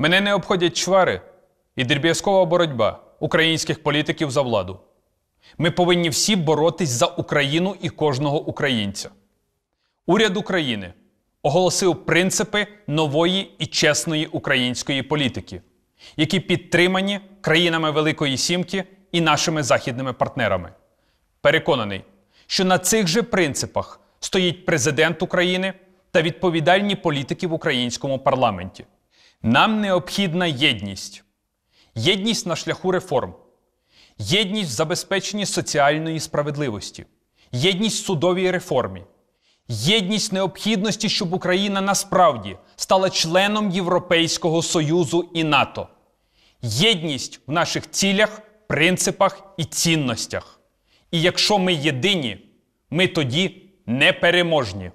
Мене не обходять чвари і дріб'язкова боротьба українських політиків за владу. Ми повинні всі боротись за Україну і кожного українця. Уряд України оголосив принципи нової і чесної української політики, які підтримані країнами Великої Сімки і нашими західними партнерами. Переконаний, що на цих же принципах стоїть президент України та відповідальні політики в українському парламенті. Нам необхідна єдність, єдність на шляху реформ, єдність в забезпеченні соціальної справедливості, єдність в судовій реформі, єдність необхідності, щоб Україна насправді стала членом Європейського Союзу і НАТО, єдність в наших цілях, принципах і цінностях. І якщо ми єдині, ми тоді непереможні.